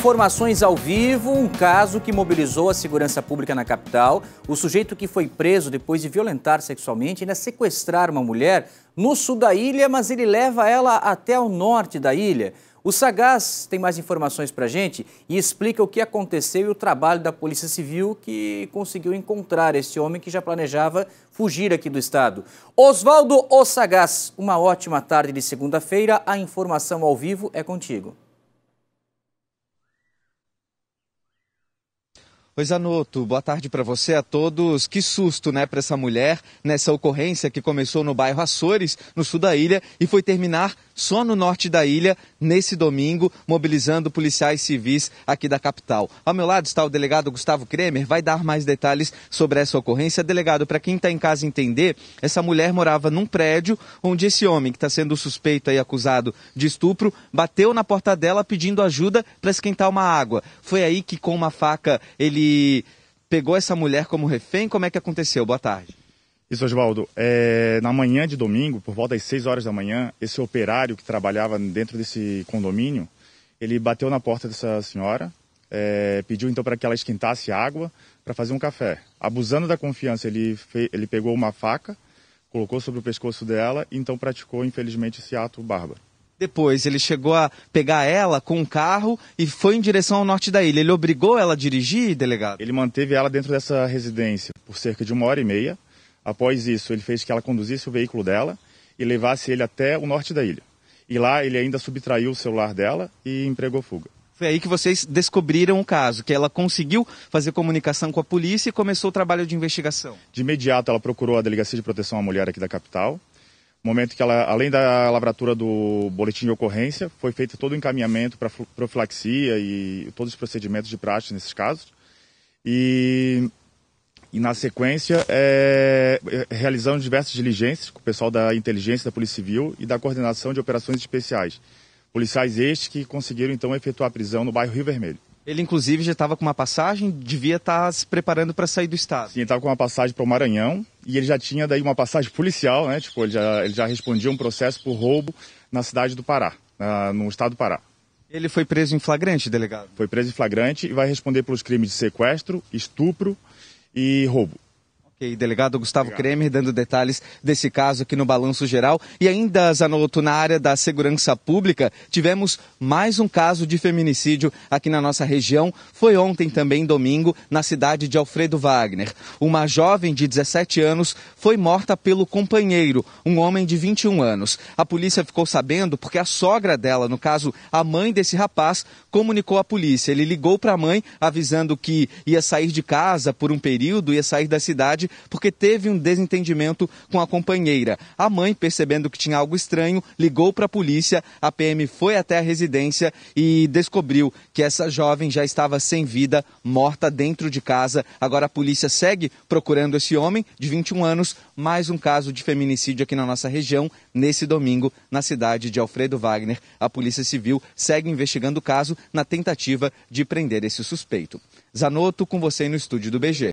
Informações ao vivo, um caso que mobilizou a segurança pública na capital. O sujeito que foi preso depois de violentar sexualmente e ainda sequestrar uma mulher no sul da ilha, mas ele leva ela até o norte da ilha. O Sagaz tem mais informações para gente e explica o que aconteceu e o trabalho da Polícia Civil que conseguiu encontrar esse homem que já planejava fugir aqui do estado. Oswaldo O Sagaz, uma ótima tarde de segunda-feira. A informação ao vivo é contigo. Oi, Zanotto, boa tarde para você, a todos. Que susto, né, para essa mulher nessa ocorrência que começou no bairro Açores, no sul da ilha, e foi terminar só no norte da ilha nesse domingo, mobilizando policiais civis aqui da capital. Ao meu lado está o delegado Gustavo Kremer, vai dar mais detalhes sobre essa ocorrência. Delegado, para quem está em casa entender, essa mulher morava num prédio onde esse homem, que está sendo suspeito e acusado de estupro, bateu na porta dela pedindo ajuda para esquentar uma água. Foi aí que, com uma faca, ele pegou essa mulher como refém. Como é que aconteceu? Boa tarde. Isso, Oswaldo. É, na manhã de domingo, por volta das 6 horas da manhã, esse operário que trabalhava dentro desse condomínio, ele bateu na porta dessa senhora, é, pediu então para que ela esquentasse água para fazer um café. Abusando da confiança, ele, fe... ele pegou uma faca, colocou sobre o pescoço dela e então praticou, infelizmente, esse ato bárbaro. Depois, ele chegou a pegar ela com um carro e foi em direção ao norte da ilha. Ele obrigou ela a dirigir, delegado? Ele manteve ela dentro dessa residência por cerca de uma hora e meia Após isso, ele fez que ela conduzisse o veículo dela e levasse ele até o norte da ilha. E lá ele ainda subtraiu o celular dela e empregou fuga. Foi aí que vocês descobriram o caso, que ela conseguiu fazer comunicação com a polícia e começou o trabalho de investigação. De imediato, ela procurou a Delegacia de Proteção à Mulher aqui da capital. Momento que ela, além da lavratura do boletim de ocorrência, foi feito todo o encaminhamento para profilaxia e todos os procedimentos de prática nesses casos. E e na sequência, é, é realizamos diversas diligências com o pessoal da inteligência da Polícia Civil e da coordenação de operações especiais. Policiais estes que conseguiram então efetuar a prisão no bairro Rio Vermelho. Ele, inclusive, já estava com uma passagem, devia estar tá se preparando para sair do estado. Sim, estava com uma passagem para o Maranhão e ele já tinha daí uma passagem policial, né? Tipo, ele já, ele já respondia um processo por roubo na cidade do Pará, no estado do Pará. Ele foi preso em flagrante, delegado? Foi preso em flagrante e vai responder pelos crimes de sequestro, estupro, e roubo. Ok, delegado Gustavo Obrigado. Kremer dando detalhes desse caso aqui no Balanço Geral. E ainda, Zanotto, na área da segurança pública, tivemos mais um caso de feminicídio aqui na nossa região. Foi ontem também, domingo, na cidade de Alfredo Wagner. Uma jovem de 17 anos foi morta pelo companheiro, um homem de 21 anos. A polícia ficou sabendo porque a sogra dela, no caso, a mãe desse rapaz, comunicou à polícia. Ele ligou para a mãe avisando que ia sair de casa por um período, ia sair da cidade porque teve um desentendimento com a companheira. A mãe, percebendo que tinha algo estranho, ligou para a polícia. A PM foi até a residência e descobriu que essa jovem já estava sem vida, morta dentro de casa. Agora a polícia segue procurando esse homem de 21 anos. Mais um caso de feminicídio aqui na nossa região, nesse domingo, na cidade de Alfredo Wagner. A Polícia Civil segue investigando o caso na tentativa de prender esse suspeito. Zanotto, com você no estúdio do BG.